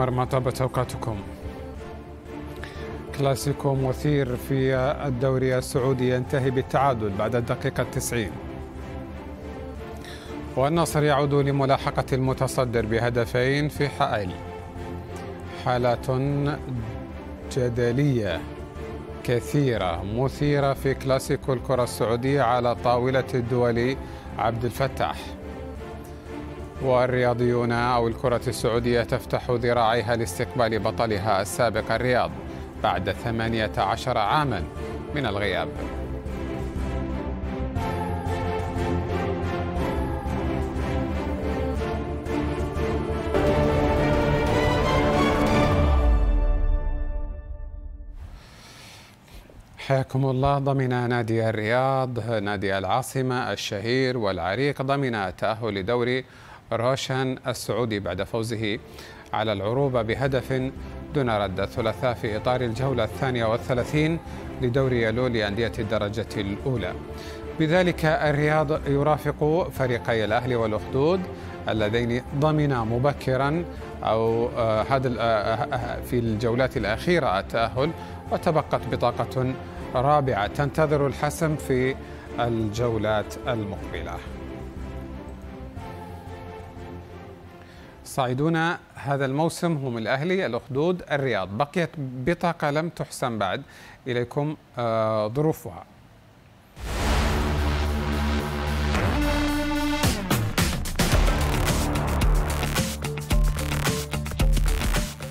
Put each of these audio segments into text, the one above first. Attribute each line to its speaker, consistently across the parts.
Speaker 1: عمر ما طابت أوقاتكم كلاسيكو مثير في الدوري السعودي ينتهي بالتعادل بعد الدقيقة 90 والنصر يعود لملاحقة المتصدر بهدفين في حائل حالة جدلية كثيرة مثيرة في كلاسيكو الكرة السعودية على طاولة الدولي عبد الفتاح والرياضيون أو الكرة السعودية تفتح ذراعيها لاستقبال بطلها السابق الرياض بعد 18 عاما من الغياب حياكم الله ضمن نادي الرياض نادي العاصمة الشهير والعريق ضمن التأهل لدوري روشان السعودي بعد فوزه على العروبة بهدف دون رد الثلاثاء في إطار الجولة الثانية والثلاثين لدوري يلو لأندية الدرجة الأولى بذلك الرياض يرافق فريقي الأهلي والأخدود اللذين ضمنا مبكرا أو آه، هذا آه، آه، في الجولات الأخيرة التأهل وتبقت بطاقة رابعة تنتظر الحسم في الجولات المقبله صاعدون هذا الموسم هم الأهلي الأخدود الرياض بقيت بطاقة لم تحسم بعد إليكم آه، ظروفها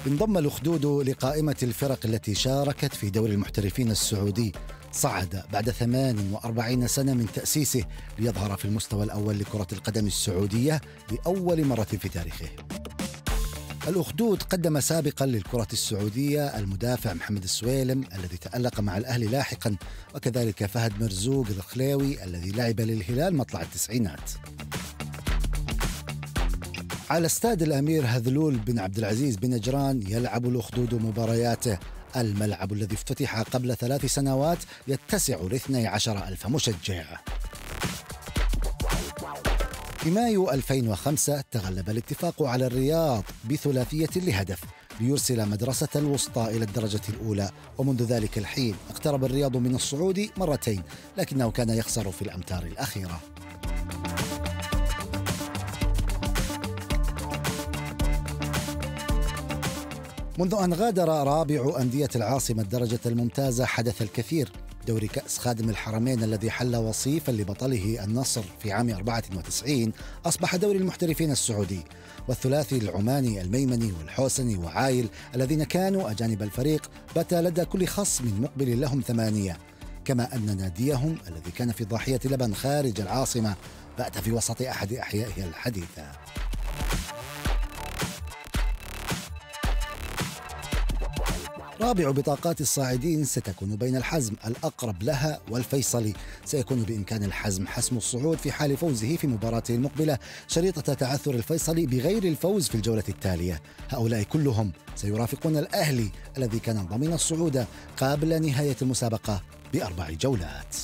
Speaker 2: انضم الأخدود لقائمة الفرق التي شاركت في دوري المحترفين السعودي صعد بعد 48 سنة من تأسيسه ليظهر في المستوى الأول لكرة القدم السعودية لأول مرة في تاريخه الأخدود قدم سابقا للكرة السعودية المدافع محمد السويلم الذي تألق مع الأهلي لاحقا وكذلك فهد مرزوق الخلاوي الذي لعب للهلال مطلع التسعينات على استاد الأمير هذلول بن عبد العزيز بنجران يلعب الأخدود مبارياته الملعب الذي افتتح قبل ثلاث سنوات يتسع لاثني عشر ألف مشجع في مايو 2005 تغلب الاتفاق على الرياض بثلاثية لهدف ليرسل مدرسة الوسطى إلى الدرجة الأولى ومنذ ذلك الحين اقترب الرياض من الصعود مرتين لكنه كان يخسر في الأمتار الأخيرة منذ أن غادر رابع أندية العاصمة الدرجة الممتازة حدث الكثير دوري كأس خادم الحرمين الذي حل وصيفا لبطله النصر في عام 94 أصبح دوري المحترفين السعودي والثلاثي العماني الميمني والحوسني وعايل الذين كانوا أجانب الفريق بات لدى كل خصم مقبل لهم ثمانية كما أن ناديهم الذي كان في ضاحية لبن خارج العاصمة بات في وسط أحد أحيائها الحديثة رابع بطاقات الصاعدين ستكون بين الحزم الأقرب لها والفيصلي سيكون بإمكان الحزم حسم الصعود في حال فوزه في مباراته المقبلة شريطة تعثر الفيصلي بغير الفوز في الجولة التالية هؤلاء كلهم سيرافقون الأهلي الذي كان ضمن الصعود قبل نهاية المسابقة بأربع جولات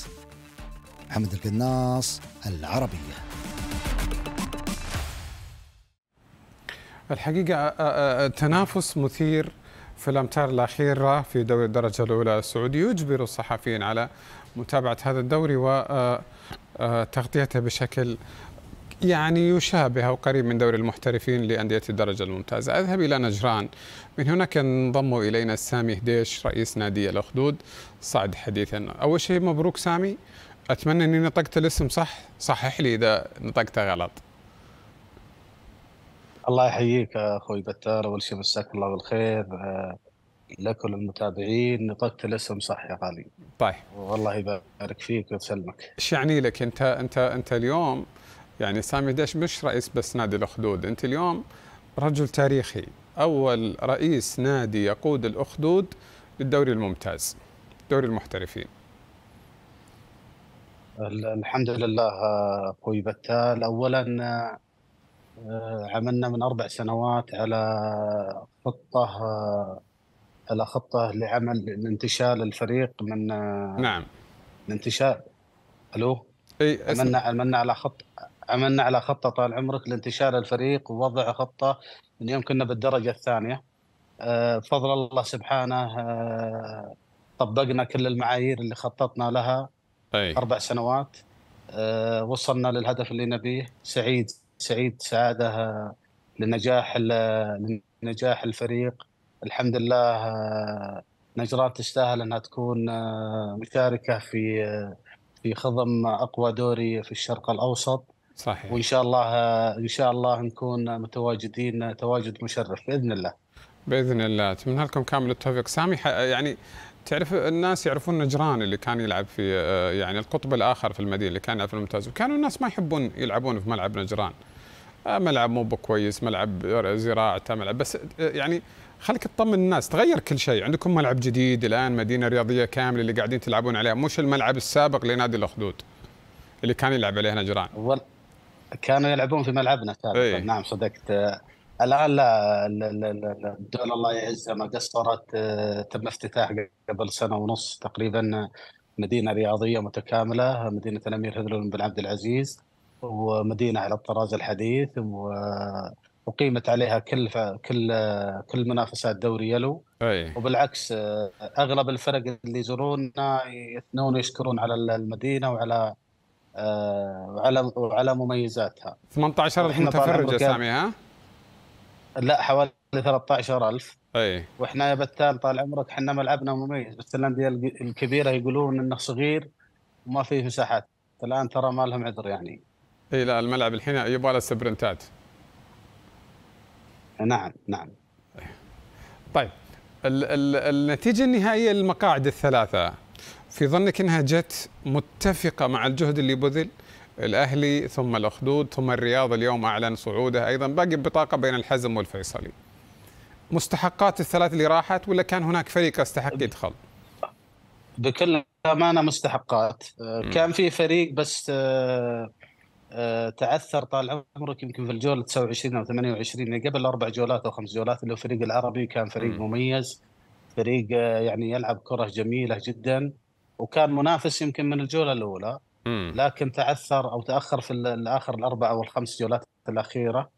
Speaker 2: حمد القناص العربيه
Speaker 1: الحقيقة آه، آه، آه، تنافس مثير في الأمتار الأخيرة في دوري الدرجة الأولى السعودي يجبر الصحفيين على متابعة هذا الدوري وتغطيته آه، آه، بشكل يعني يشابه أو قريب من دوري المحترفين لأندية الدرجة الممتازة أذهب إلى نجران من هناك ينضم إلينا سامي هديش رئيس نادي الأخدود صعد حديثا أول شيء مبروك سامي أتمنى أني نطقت الاسم صح صحح لي إذا نطقته غلط الله
Speaker 3: يحييك اخوي بتار اول شيء مساك الله بالخير آه، لكل المتابعين نطقت الاسم صح يا غالي طيب والله يبارك فيك ويسلمك
Speaker 1: ايش يعني لك انت انت انت اليوم يعني سامي دش مش رئيس بس نادي الاخدود انت اليوم رجل تاريخي اول رئيس نادي يقود الاخدود للدوري الممتاز دوري المحترفين الحمد
Speaker 3: لله اخوي بتال اولا آه، آه، عملنا من اربع سنوات على خطه آه، على خطه لعمل لانتشال الفريق من آه، نعم لانتشال الو اي عملنا عملنا على خط عملنا على خطه طال عمرك لانتشال الفريق ووضع خطه من يوم كنا بالدرجه الثانيه بفضل الله سبحانه طبقنا كل المعايير اللي خططنا لها أي. اربع سنوات وصلنا للهدف اللي نبيه سعيد سعيد سعاده لنجاح لنجاح الفريق الحمد لله آه، نجران تستاهل انها تكون آه، مشاركه في آه، في خضم اقوى دوري في الشرق الاوسط صحيح وان شاء الله ان شاء الله نكون متواجدين تواجد مشرف باذن الله
Speaker 1: باذن الله اتمنى لكم كامل التوفيق سامي يعني تعرف الناس يعرفون نجران اللي كان يلعب في آه، يعني القطب الاخر في المدينه اللي كان يلعب في الممتاز وكانوا الناس ما يحبون يلعبون في ملعب نجران آه، ملعب مو بكويس ملعب زراعته ملعب بس آه، يعني خليك تطمن الناس تغير كل شيء عندكم ملعب جديد الان مدينه رياضيه كامله اللي قاعدين تلعبون عليها مش الملعب السابق لنادي الاخدود اللي كان يلعب عليه نجران كانوا يلعبون
Speaker 3: في ملعبنا سابقا إيه. نعم صدقت الان لا الدول الله يعزها ما قصرت آه، تم افتتاح قبل سنه ونص تقريبا آه، مدينه رياضيه متكامله مدينه الامير هذلول بن عبد العزيز ومدينه على الطراز الحديث وقيمت آه، عليها كل كل كل منافسات دوري يلو أي. وبالعكس اغلب الفرق اللي يزورونا يثنون ويشكرون على المدينه وعلى وعلى وعلى مميزاتها 18 متفرج يا سامي ها؟ لا حوالي 13000 اي واحنا يا بتال طال عمرك احنا ملعبنا مميز بس الانديه الكبيره يقولون انه صغير وما فيه مساحات الان ترى ما
Speaker 1: لهم عذر يعني اي لا الملعب الحين يبغى له سبرنتات نعم نعم طيب ال ال النتيجه النهائيه للمقاعد الثلاثه في ظنك انها جت متفقه مع الجهد اللي بذل؟ الاهلي ثم الاخدود ثم الرياض اليوم اعلن صعوده ايضا باقي بطاقه بين الحزم والفيصلي مستحقات الثلاث اللي راحت ولا كان هناك فريق يستحق يدخل بكل امانه مستحقات آه، كان في فريق بس
Speaker 3: آه، آه، تعثر طال عمرك يمكن في الجوله 29 او 28 يعني قبل اربع جولات او خمس جولات اللي هو الفريق العربي كان فريق مميز فريق يعني يلعب كره جميله جدا وكان منافس يمكن من الجوله الاولى لكن تعثر او تاخر في الاخر الاربع او الخمس جولات الاخيره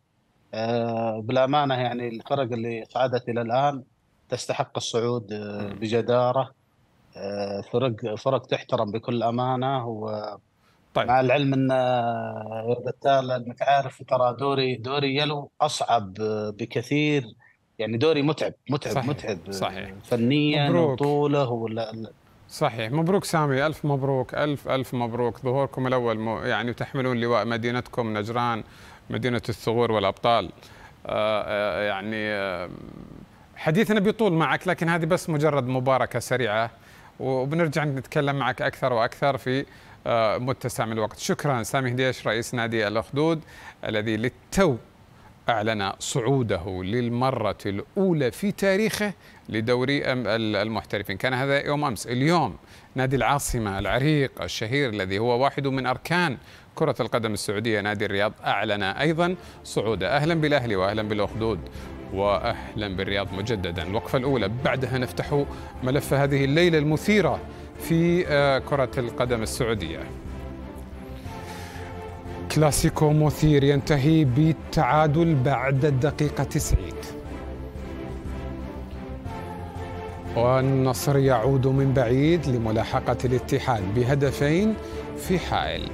Speaker 3: آه، بالامانه يعني الفرق اللي صعدت الى الان تستحق الصعود آه، بجداره آه، فرق فرق تحترم بكل امانه و طيب. مع العلم ان بتال انك عارف ترى دوري دوري يلو اصعب
Speaker 1: بكثير يعني دوري متعب متعب صحيح. متعب صحيح. فنيا وطوله ولا صحيح مبروك سامي ألف مبروك ألف ألف مبروك ظهوركم الأول يعني تحملون لواء مدينتكم نجران مدينة الثغور والأبطال آه، آه، يعني آه، حديثنا بيطول معك لكن هذه بس مجرد مباركة سريعة وبنرجع نتكلم معك أكثر وأكثر في متسع من الوقت شكرا سامي هديش رئيس نادي الأخدود الذي للتو أعلن صعوده للمرة الأولى في تاريخه لدوري المحترفين كان هذا يوم أمس اليوم نادي العاصمة العريق الشهير الذي هو واحد من أركان كرة القدم السعودية نادي الرياض أعلن أيضا صعوده أهلا بالأهلي وأهلا بالأخدود وأهلا بالرياض مجددا الوقفة الأولى بعدها نفتح ملف هذه الليلة المثيرة في آه، كرة القدم السعودية كلاسيكو مثير ينتهي بالتعادل بعد الدقيقة 90 والنصر يعود من بعيد لملاحقة الاتحاد بهدفين في حائل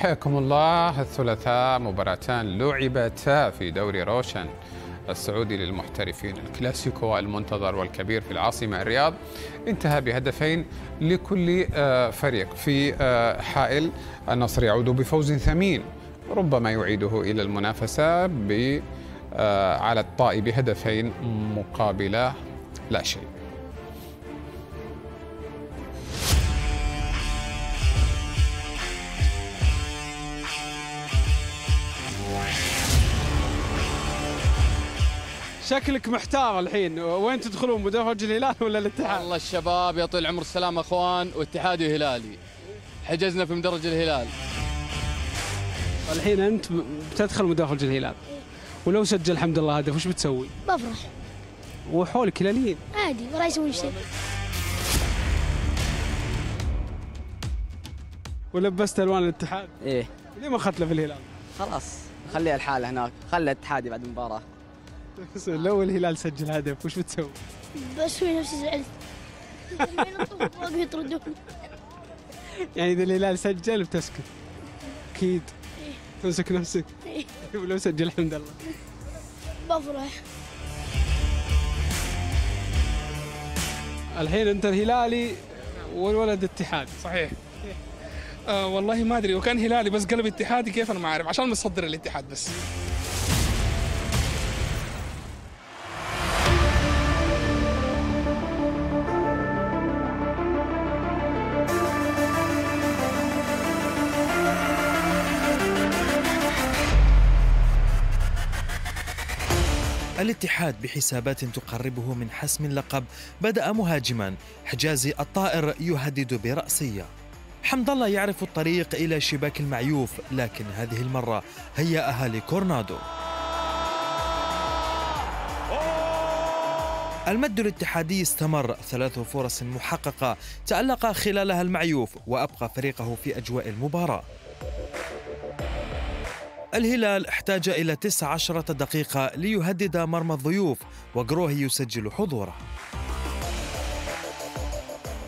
Speaker 1: حياكم الله الثلاثاء مباراتان لعبتا في دوري روشن السعودي للمحترفين الكلاسيكو المنتظر والكبير في العاصمة الرياض انتهى بهدفين لكل آه، فريق في آه، حائل النصر يعود بفوز ثمين ربما يعيده إلى المنافسة ب آه، على الطائي بهدفين مقابل لا شيء شكلك محتار الحين وين تدخلون مدرج الهلال ولا الاتحاد والله الشباب يا طويل العمر السلام اخوان واتحادي وهلالي حجزنا في مدرج الهلال الحين انت بتدخل مدرج الهلال
Speaker 3: ولو سجل الحمد لله هدف وش بتسوي بفرح وحولك هلاليين
Speaker 4: عادي ولا يسوي شيء
Speaker 1: ولبست الوان الاتحاد ايه ليه ما اخذت له في الهلال خلاص خليها الحالة هناك خلي الاتحادي بعد المباراة لو الهلال سجل هدف وش بتسوي؟ بسوي نفسي زعلت يطردون يعني اذا الهلال سجل بتسكت اكيد إيه؟ تمسك نفسك إيه؟ ولو سجل الحمد لله بفرح الحين انت الهلالي والولد اتحادي صحيح إيه. آه والله ما ادري وكان هلالي بس قلب اتحادي كيف انا ما اعرف عشان مصدر الاتحاد بس
Speaker 5: الاتحاد بحسابات تقربه من حسم اللقب بدأ مهاجما حجازي الطائر يهدد برأسية حمد الله يعرف الطريق إلى شباك المعيوف لكن هذه المرة هيأها لكورنادو المد الاتحادي استمر ثلاث فرص محققة تألق خلالها المعيوف وأبقى فريقه في أجواء المباراة الهلال احتاج إلى 19 دقيقة ليهدد مرمى الضيوف وجروهي يسجل حضوره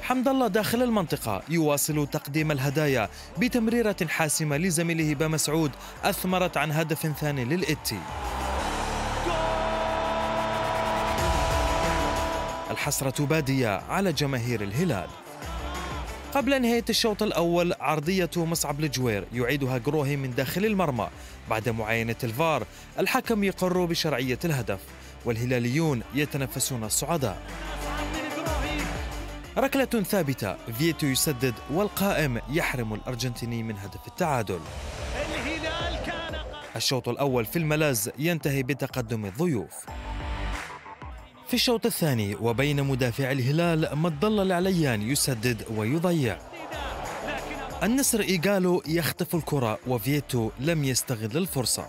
Speaker 5: حمد الله داخل المنطقة يواصل تقديم الهدايا بتمريرة حاسمة لزميله بمسعود أثمرت عن هدف ثاني للإتي الحسرة بادية على جماهير الهلال قبل نهاية الشوط الأول عرضية مصعب الجوير يعيدها جروهي من داخل المرمى بعد معاينة الفار الحكم يقر بشرعية الهدف والهلاليون يتنفسون الصعداء ركلة ثابتة فيتو يسدد والقائم يحرم الأرجنتيني من هدف التعادل الشوط الأول في الملاز ينتهي بتقدم الضيوف في الشوط الثاني وبين مدافع الهلال مد الله العليان يسدد ويضيع النصر إيغالو يخطف الكرة وفيتو لم يستغل الفرصة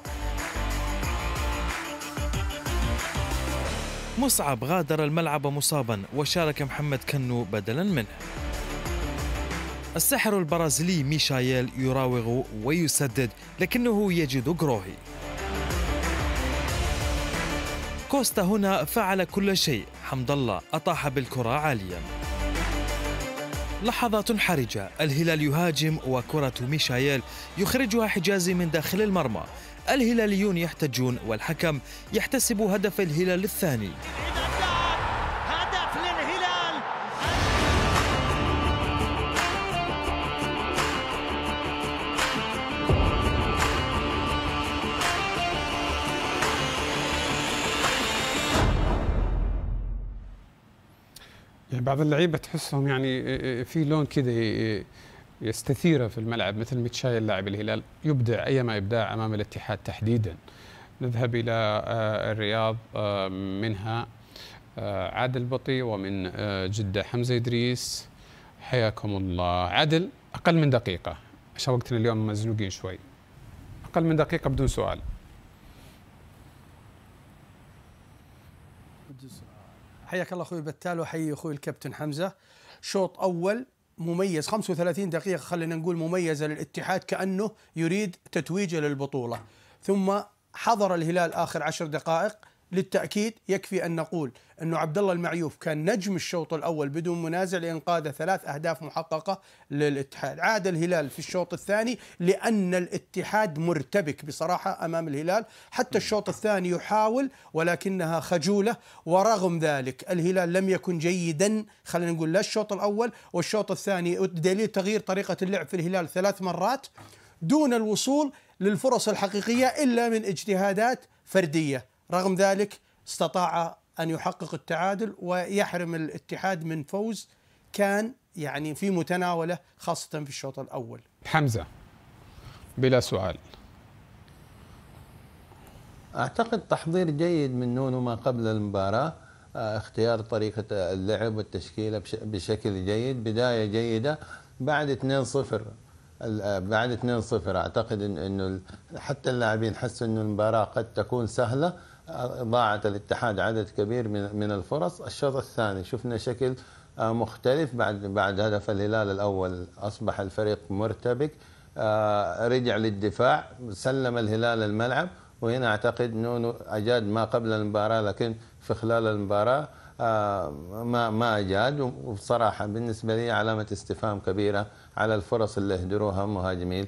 Speaker 5: مصعب غادر الملعب مصابا وشارك محمد كنو بدلا منه الساحر البرازيلي ميشايل يراوغ ويسدد لكنه يجد جروهي كوستا هنا فعل كل شيء حمد الله أطاح بالكرة عالياً لحظات حرجة الهلال يهاجم وكرة ميشايل يخرجها حجازي من داخل المرمى الهلاليون يحتجون والحكم يحتسب هدف الهلال الثاني
Speaker 1: بعض اللعيبه تحسهم يعني إيه، إيه، إيه، في لون كذا يستثيره في الملعب مثل متشايل لاعب الهلال يبدع ايما ابداع امام الاتحاد تحديدا نذهب الى آه، الرياض آه، منها آه، عادل بطي ومن جده حمزه ادريس حياكم الله عادل اقل من دقيقه عشان وقتنا اليوم مزنوقين شوي اقل من دقيقه بدون سؤال
Speaker 6: حياك الله اخوي بتال وحي اخوي الكابتن حمزه شوط اول مميز 35 دقيقه خلينا نقول مميزه للاتحاد كانه يريد تتويجه للبطوله ثم حضر الهلال اخر عشر دقائق للتأكيد يكفي أن نقول أنه عبد الله المعيوف كان نجم الشوط الأول بدون منازع لإنقاذ ثلاث أهداف محققة للاتحاد عاد الهلال في الشوط الثاني لأن الاتحاد مرتبك بصراحة أمام الهلال حتى الشوط الثاني يحاول ولكنها خجولة ورغم ذلك الهلال لم يكن جيدا خلينا نقول لا الشوط الأول والشوط الثاني دليل تغيير طريقة اللعب في الهلال ثلاث مرات دون الوصول للفرص الحقيقية إلا من اجتهادات فردية رغم ذلك استطاع أن يحقق التعادل ويحرم الاتحاد من فوز كان يعني في متناوله خاصة في الشوط الأول
Speaker 7: حمزة بلا سؤال أعتقد تحضير جيد من نونو ما قبل المباراة آه، اختيار طريقة اللعب والتشكيلة بشكل جيد بداية جيدة بعد 2-0 آه، بعد 2-0 اعتقد انه حتى اللاعبين حسوا انه المباراه قد تكون سهله ضاعت الاتحاد عدد كبير من من الفرص الشوط الثاني شفنا شكل آه، مختلف بعد بعد هدف الهلال الاول اصبح الفريق مرتبك آه، رجع للدفاع سلم الهلال الملعب وهنا اعتقد نونو اجاد ما قبل المباراه لكن في خلال المباراه آه، ما ما اجاد وبصراحه بالنسبه لي علامه استفهام كبيره على الفرص اللي هدروها مهاجمين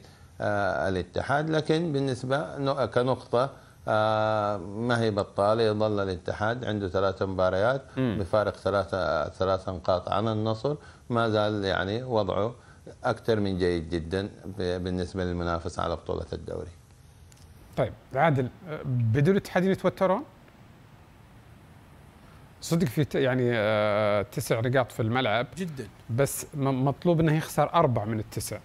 Speaker 7: الاتحاد لكن بالنسبه كنقطه آه، ما هي بطالة يظل الاتحاد عنده ثلاث مباريات بفارق ثلاثة ثلاث نقاط عن النصر ما زال يعني وضعه أكثر من جيد جدا بالنسبة للمنافسه على بطولة الدوري
Speaker 1: طيب عادل بدون الاتحاد يتوترون؟ صدق في يعني آه، تسع نقاط في الملعب جدا بس مطلوب انه يخسر اربع من التسع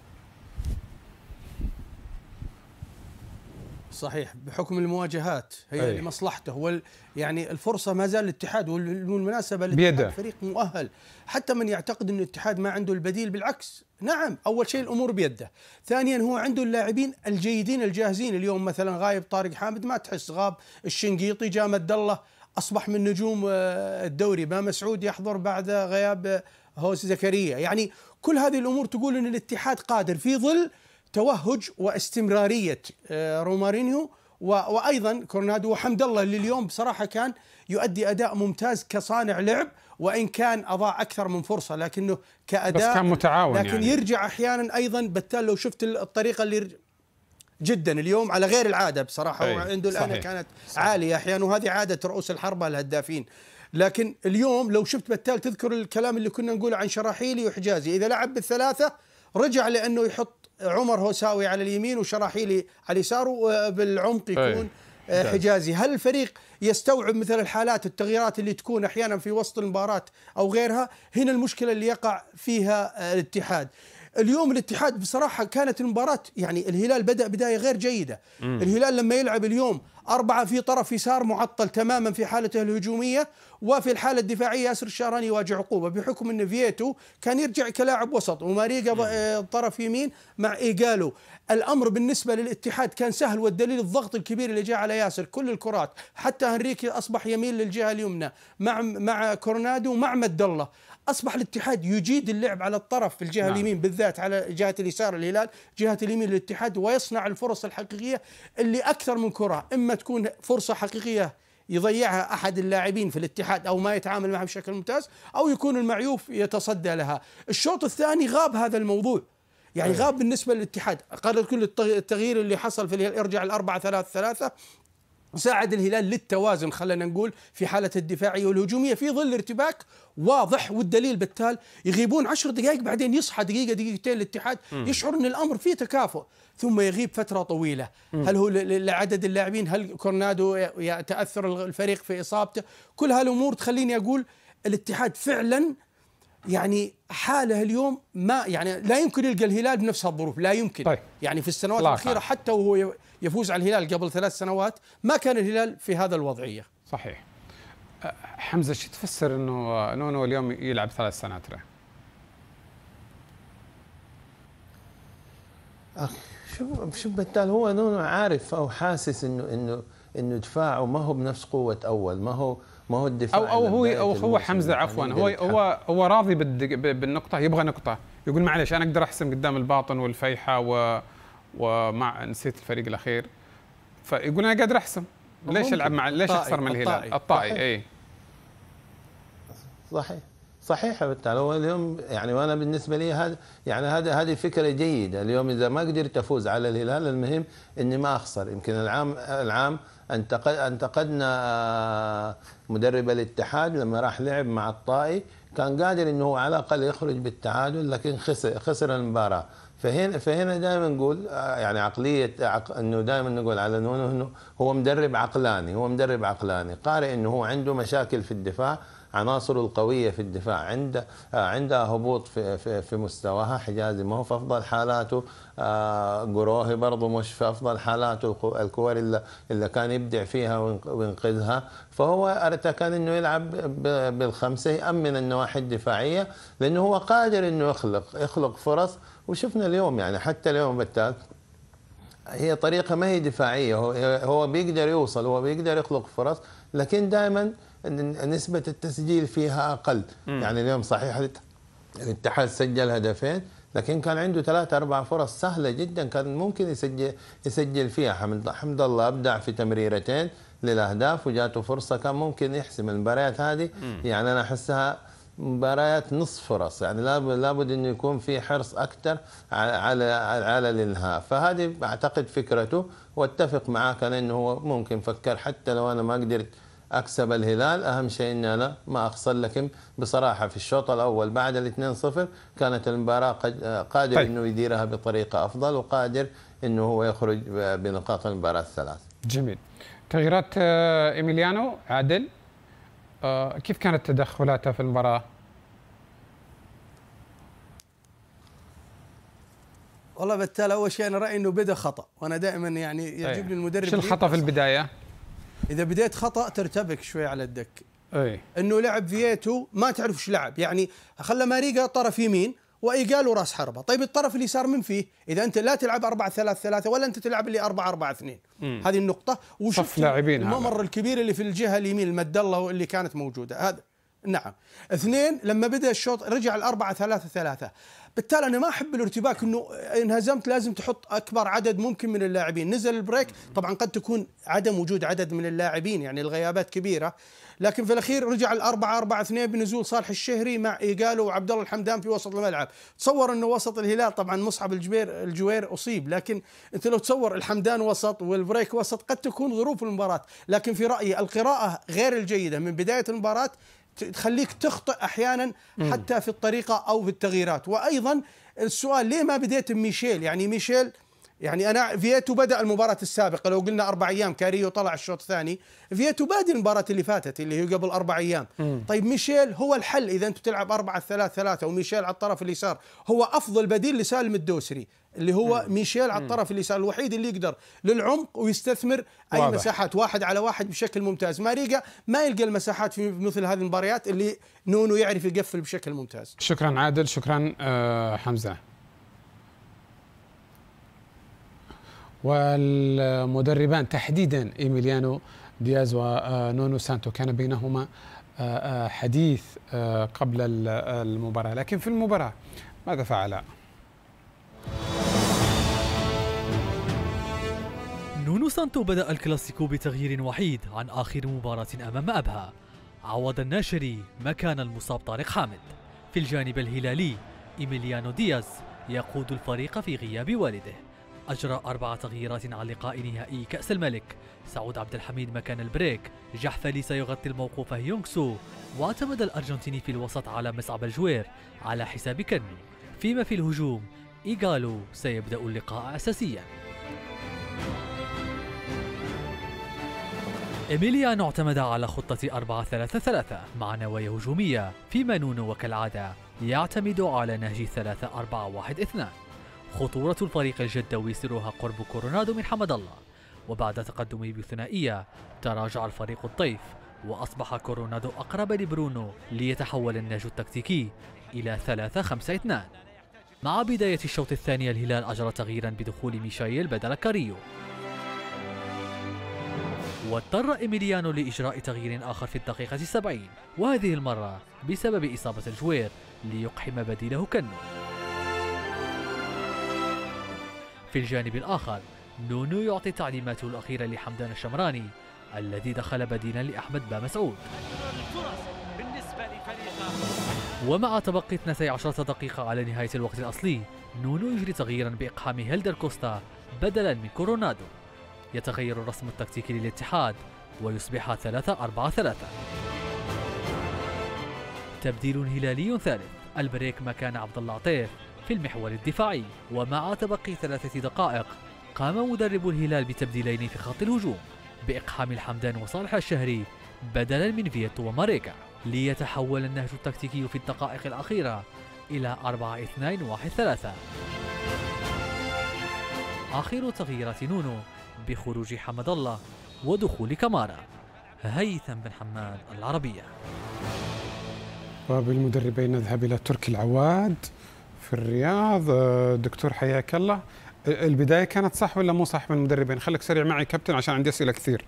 Speaker 6: صحيح بحكم المواجهات هي أيه. لمصلحته وال يعني الفرصه ما زال الاتحاد والمناسبه بيده فريق مؤهل حتى من يعتقد ان الاتحاد ما عنده البديل بالعكس نعم اول شيء الامور بيده ثانيا هو عنده اللاعبين الجيدين الجاهزين اليوم مثلا غايب طارق حامد ما تحس غاب الشنقيطي جاء مد الله اصبح من نجوم آه، الدوري ما مسعود يحضر بعد غياب آه، هوس زكريا يعني كل هذه الامور تقول ان الاتحاد قادر في ظل توهج واستمراريه آه، رومارينيو وايضا كورنادو وحمد الله لليوم بصراحه كان يؤدي اداء ممتاز كصانع لعب وان كان اضاع اكثر من فرصه لكنه كاداء بس كان متعاون لكن يعني. يرجع احيانا ايضا بتال لو شفت الطريقه اللي جدا اليوم على غير العاده بصراحه وعنده عنده الان كانت صحيح. عاليه احيانا وهذه عاده رؤوس الحربه الهدافين لكن اليوم لو شفت بتال تذكر الكلام اللي كنا نقوله عن شراحيلي وحجازي اذا لعب بالثلاثه رجع لانه يحط عمر هوساوي على اليمين وشراحيلي على اليسار وبالعمق إيه. يكون أي. آه، حجازي هل الفريق يستوعب مثل الحالات التغييرات اللي تكون احيانا في وسط المباراه او غيرها هنا المشكله اللي يقع فيها آه، الاتحاد اليوم الاتحاد بصراحة كانت المباراة يعني الهلال بدأ بداية غير جيدة م. الهلال لما يلعب اليوم أربعة في طرف يسار معطل تماما في حالته الهجومية وفي الحالة الدفاعية ياسر الشهراني يواجه عقوبة بحكم أن فييتو كان يرجع كلاعب وسط وماريجا نعم. آه، طرف يمين مع إيجالو الأمر بالنسبة للاتحاد كان سهل والدليل الضغط الكبير اللي جاء على ياسر كل الكرات حتى هنريكي أصبح يميل للجهة اليمنى مع مع كورنادو مع مد الله اصبح الاتحاد يجيد اللعب على الطرف في الجهه نعم. اليمين بالذات على جهه اليسار الهلال جهه اليمين الاتحاد ويصنع الفرص الحقيقيه اللي اكثر من كره اما تكون فرصه حقيقيه يضيعها احد اللاعبين في الاتحاد او ما يتعامل معها بشكل ممتاز او يكون المعيوف يتصدى لها الشوط الثاني غاب هذا الموضوع يعني أيوة. غاب بالنسبه للاتحاد قال كل التغيير اللي حصل في ارجع الأربعة ثلاثة ثلاثة ساعد الهلال للتوازن خلينا نقول في حالة الدفاعية والهجومية في ظل ارتباك واضح والدليل بالتالي يغيبون عشر دقائق بعدين يصحى دقيقة دقيقتين الاتحاد يشعر أن الأمر فيه تكافؤ ثم يغيب فترة طويلة هل هو لعدد اللاعبين هل كورنادو يتأثر الفريق في إصابته كل هالأمور تخليني أقول الاتحاد فعلا يعني حاله اليوم ما يعني لا يمكن يلقى الهلال بنفس الظروف لا يمكن طيب. يعني في السنوات الأخيرة حتى وهو يفوز على الهلال قبل ثلاث سنوات ما كان الهلال
Speaker 1: في هذا الوضعيه صحيح أه، حمزه شو تفسر انه نونو اليوم يلعب ثلاث سنوات له
Speaker 7: اخ شو شو بالتالي هو نونو عارف او حاسس انه انه انه دفاعه ما هو بنفس قوه اول ما هو ما هو الدفاع او او هو او هو حمزه يعني عفوا هو هو
Speaker 1: هو راضي بالنقطه يبغى نقطه يقول معلش انا اقدر احسم قدام الباطن والفيحة و ومع نسيت الفريق الاخير فيقول انا قادر احسم ليش العب مع ليش اخسر من الهلال الطائي اي
Speaker 7: صحيح صحيح بالتالي هو اليوم يعني وانا بالنسبه لي هذا يعني هذا هذه فكره جيده اليوم اذا ما قدرت افوز على الهلال المهم اني ما اخسر يمكن العام العام انتقدنا آه، مدرب الاتحاد لما راح لعب مع الطائي كان قادر انه هو على الاقل يخرج بالتعادل لكن خسر خسر المباراه فهنا فهنا دائما نقول آه، يعني عقليه عق... انه دائما نقول على نونو انه هو مدرب عقلاني هو مدرب عقلاني قارئ انه هو عنده مشاكل في الدفاع عناصره القويه في الدفاع آه، عنده عندها هبوط في في, في مستواها حجازي ما هو في افضل حالاته آه، قروهي برضه مش في افضل حالاته الكور اللي, اللي كان يبدع فيها وينقذها فهو ارتكن انه يلعب بالخمسه يامن النواحي الدفاعيه لانه هو قادر انه يخلق يخلق فرص وشفنا اليوم يعني حتى اليوم بتاك هي طريقة ما هي دفاعية هو بيقدر يوصل هو بيقدر يخلق فرص لكن دائما نسبة التسجيل فيها أقل م. يعني اليوم صحيح الاتحاد سجل هدفين لكن كان عنده ثلاثة أربع فرص سهلة جدا كان ممكن يسجل يسجل فيها حمد, حمد الله أبدع في تمريرتين للأهداف وجاته فرصة كان ممكن يحسم المباريات هذه م. يعني أنا أحسها مباريات نصف فرص يعني لابد انه يكون في حرص اكثر على على الانهاء فهذه اعتقد فكرته واتفق معك انا انه هو ممكن فكر حتى لو انا ما قدرت اكسب الهلال اهم شيء اني انا ما اخسر لكن بصراحه في الشوط الاول بعد ال 2-0 كانت المباراه قادر طيب. انه يديرها بطريقه افضل وقادر انه هو يخرج بنقاط المباراه الثلاث.
Speaker 1: جميل. تغييرات آه، ايميليانو عادل آه، كيف كانت تدخلاته في المباراه؟
Speaker 6: والله بالتالي اول شيء انا رايي انه بدا خطا وانا دائما يعني يعجبني إيه. المدرب شو الخطا في
Speaker 1: البدايه؟ اذا
Speaker 6: بديت خطا ترتبك شوي على الدك اي انه لعب فييتو ما تعرف ايش لعب يعني خلى ماريجا طرف يمين وايجالو راس حربه، طيب الطرف اليسار من فيه؟ اذا انت لا تلعب 4 3 3 ولا انت تلعب اللي 4 4 2 هذه النقطة وشوف لاعبين الممر الكبير اللي في الجهة اليمين المد الله اللي كانت موجودة هذا نعم اثنين لما بدا الشوط رجع الأربعة ثلاثة ثلاثة بالتالي انا ما احب الارتباك انه انهزمت لازم تحط اكبر عدد ممكن من اللاعبين نزل البريك طبعا قد تكون عدم وجود عدد من اللاعبين يعني الغيابات كبيره لكن في الاخير رجع الأربعة أربعة اثنين بنزول صالح الشهري مع ايجالو وعبد الله الحمدان في وسط الملعب تصور انه وسط الهلال طبعا مصعب الجبير الجوير اصيب لكن انت لو تصور الحمدان وسط والبريك وسط قد تكون ظروف المباراه لكن في رايي القراءه غير الجيده من بدايه المباراه تخليك تخطئ احيانا حتى في الطريقه او في التغييرات وايضا السؤال ليه ما بديت بميشيل يعني ميشيل يعني انا فيتو بدا المباراه السابقه لو قلنا اربع ايام كاريو طلع الشوط الثاني فيتو بادي المباراه اللي فاتت اللي هي قبل اربع ايام م. طيب ميشيل هو الحل اذا انت بتلعب 4 3 3 وميشيل على الطرف اليسار هو افضل بديل لسالم الدوسري اللي هو مم. ميشيل على الطرف اليسار الوحيد اللي يقدر للعمق ويستثمر اي واضح. مساحات واحد على واحد بشكل ممتاز ماريجا ما يلقى المساحات في مثل هذه المباريات اللي نونو يعرف يقفل بشكل ممتاز
Speaker 1: شكرا عادل شكرا آه حمزه والمدربان تحديدا ايميليانو دياز ونونو سانتو كان بينهما آه، آه، حديث آه، قبل المباراه لكن في المباراه ماذا فعل؟
Speaker 8: نونو سانتو بدأ الكلاسيكو بتغيير وحيد عن آخر مباراة أمام أبها عوض الناشري مكان المصاب طارق حامد في الجانب الهلالي إيميليانو دياز يقود الفريق في غياب والده أجرى أربع تغييرات على لقاء نهائي كأس الملك سعود عبد الحميد مكان البريك جحفلي سيغطي الموقف هيونغسو واعتمد الأرجنتيني في الوسط على مصعب الجوير على حساب كنو فيما في الهجوم إيغالو سيبدأ اللقاء أساسياً إيميليانو اعتمد على خطة 4 3 3 مع نوايا هجومية فيما نونو وكالعادة يعتمد على نهج 3 4 1 2 خطورة الفريق الجدوي سرها قرب كورونادو من حمد الله وبعد تقدمه بثنائية تراجع الفريق الطيف وأصبح كورونادو أقرب لبرونو ليتحول النهج التكتيكي إلى 3 5 2 مع بداية الشوط الثاني الهلال أجرى تغييرا بدخول ميشايل بدل كاريو واضطر إيميليانو لإجراء تغيير آخر في الدقيقة 70 وهذه المرة بسبب إصابة الجوير ليقحم بديله كنو في الجانب الآخر نونو يعطي تعليماته الأخيرة لحمدان الشمراني الذي دخل بديلا لأحمد با مسعود ومع تبقي 12 دقيقة على نهاية الوقت الأصلي نونو يجري تغييرا بإقحام هيلدر كوستا بدلا من كورونادو يتغير الرسم التكتيكي للاتحاد ويصبح 3 4 3 تبديل هلالي ثالث البريك مكان عبد اللطيف في المحور الدفاعي ومع تبقي ثلاثة دقائق قام مدرب الهلال بتبديلين في خط الهجوم بإقحام الحمدان وصالح الشهري بدلا من فيتو وماريكا ليتحول النهج التكتيكي في الدقائق الأخيرة إلى 4 2 1 3 آخر تغييرات نونو بخروج حمد الله ودخول كمارا هيثم بن حماد العربية
Speaker 1: وبالمدربين نذهب إلى تركي العواد في الرياض آه، دكتور حياك الله آه، البداية كانت صح ولا مو صح من المدربين خليك سريع معي كابتن عشان عندي أسئلة كثير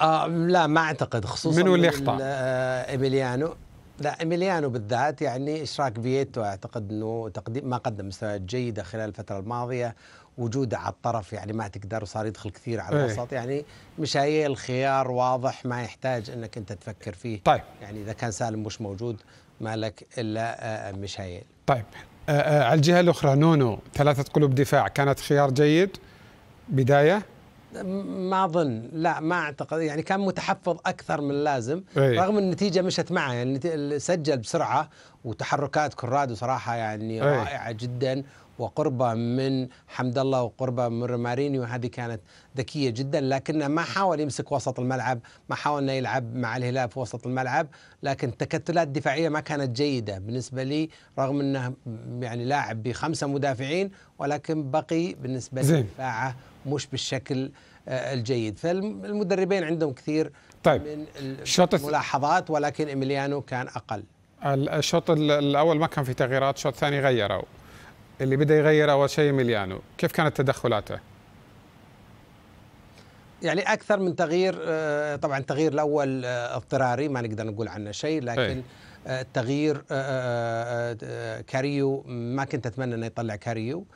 Speaker 9: آه لا ما اعتقد خصوصا من اللي يخطا؟ آه، ايميليانو لا ايميليانو بالذات يعني اشراك فييتو اعتقد انه تقديم ما قدم مستويات جيده خلال الفتره الماضيه وجوده على الطرف يعني ما تقدر وصار يدخل كثير على أيه. الوسط يعني مشاية الخيار واضح ما يحتاج انك انت تفكر فيه طيب يعني اذا كان سالم مش موجود مالك الا آه، آه، مشايل
Speaker 1: طيب آآ آه، آآ على الجهه الاخرى نونو ثلاثه قلوب دفاع كانت خيار جيد بدايه
Speaker 9: ما اظن لا ما اعتقد يعني كان متحفظ اكثر من اللازم أيه. رغم النتيجه مشت معه يعني سجل بسرعه وتحركات كرادو صراحه يعني أيه. رائعه جدا وقربة من حمد الله وقربة من روماريني وهذه كانت ذكية جدا لكنه ما حاول يمسك وسط الملعب ما حاول أنه يلعب مع الهلال في وسط الملعب لكن التكتلات الدفاعية ما كانت جيدة بالنسبة لي رغم أنه يعني لاعب بخمسة مدافعين ولكن بقي بالنسبة لي دفاعه مش بالشكل آه، الجيد فالمدربين عندهم كثير طيب. من الملاحظات ولكن إميليانو كان أقل
Speaker 1: الشوط الأول ما كان في تغييرات الشوط الثاني غيروا اللي بدا يغير اول شيء ميليانو كيف كانت تدخلاته
Speaker 9: يعني اكثر من تغيير آه، طبعا التغيير الاول آه، اضطراري ما نقدر نقول عنه شيء إيه. لكن آه، تغيير كاريو ما كنت اتمنى انه يطلع كاريو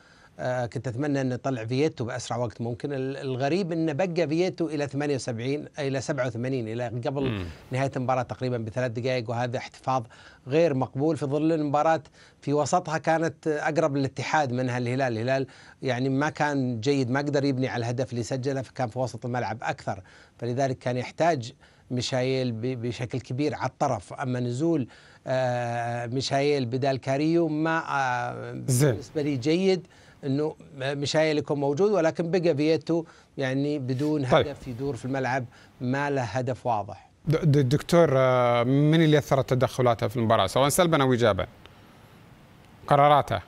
Speaker 9: آه، كنت اتمنى ان اطلع فييتو باسرع وقت ممكن الغريب انه بقى فييتو الى 78 الى 87 الى قبل م. نهايه المباراه تقريبا بثلاث دقائق وهذا احتفاظ غير مقبول في ظل المباراه في وسطها كانت اقرب للاتحاد منها الهلال، الهلال يعني ما كان جيد ما قدر يبني على الهدف اللي سجله فكان في وسط الملعب اكثر فلذلك كان يحتاج مشايل بشكل كبير على الطرف اما نزول آه، مشايل بدال كاريو ما آه، بالنسبه لي جيد انه مشايل يكون موجود ولكن بقى فيتو يعني بدون طيب. هدف يدور في الملعب ما له هدف واضح
Speaker 1: دكتور آه، من اللي اثرت تدخلاته في المباراه سواء سلبا او ايجابا؟ قراراته آه,